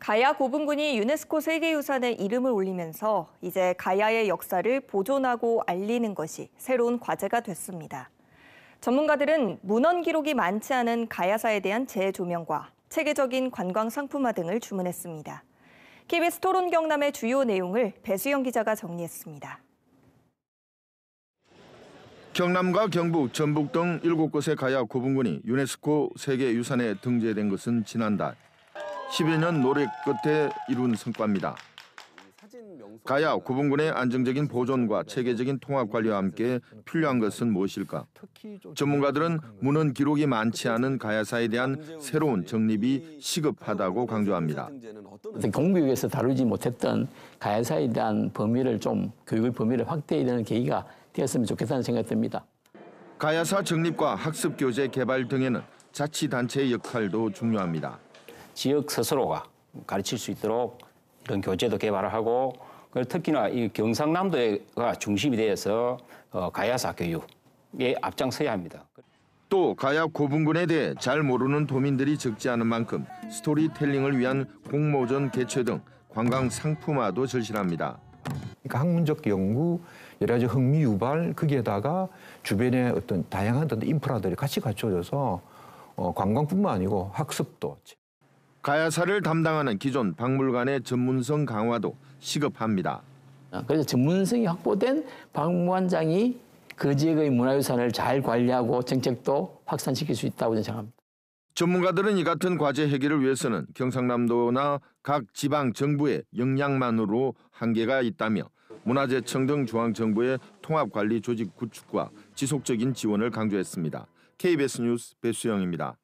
가야 고분군이 유네스코 세계유산에 이름을 올리면서 이제 가야의 역사를 보존하고 알리는 것이 새로운 과제가 됐습니다. 전문가들은 문헌 기록이 많지 않은 가야사에 대한 재조명과 체계적인 관광 상품화 등을 주문했습니다. KBS 토론 경남의 주요 내용을 배수영 기자가 정리했습니다. 경남과 경북, 전북 등 7곳의 가야 고분군이 유네스코 세계유산에 등재된 것은 지난달 10여 년 노력 끝에 이룬 성과입니다. 가야 구분군의 안정적인 보존과 체계적인 통합 관리와 함께 필요한 것은 무엇일까? 전문가들은 문헌 기록이 많지 않은 가야사에 대한 새로운 정립이 시급하다고 강조합니다. 공교육에서 다루지 못했던 가야사에 대한 범위를 좀 교육의 범위를 확대해야 되는 계기가 되었으면 좋겠다는 생각이 듭니다. 가야사 정립과 학습 교재 개발 등에는 자치단체의 역할도 중요합니다. 지역 스스로가 가르칠 수 있도록 이런 교재도 개발을 하고 그걸 특히나 이 경상남도가 중심이 되어서 어, 가야사 교육에 앞장서야 합니다. 또 가야 고분군에 대해 잘 모르는 도민들이 적지 않은 만큼 스토리텔링을 위한 공모전 개최 등 관광 상품화도 절실합니다. 그러니까 학문적 연구, 여러 가지 흥미 유발, 거기에다가 주변의 어떤 다양한 어떤 인프라들이 같이 갖춰져서 어, 관광뿐만 아니고 학습도. 가야사를 담당하는 기존 박물관의 전문성 강화도 시급합니다. 아, 그래서 전문성이 확보된 박물관장이 그 지역의 문화유산을 잘 관리하고 정책도 확산시킬 수 있다고 생각합니다. 전문가들은 이 같은 과제 해결을 위해서는 경상남도나 각 지방 정부의 역량만으로 한계가 있다며 문화재청 등 중앙정부의 통합관리 조직 구축과 지속적인 지원을 강조했습니다. KBS 뉴스 배수영입니다.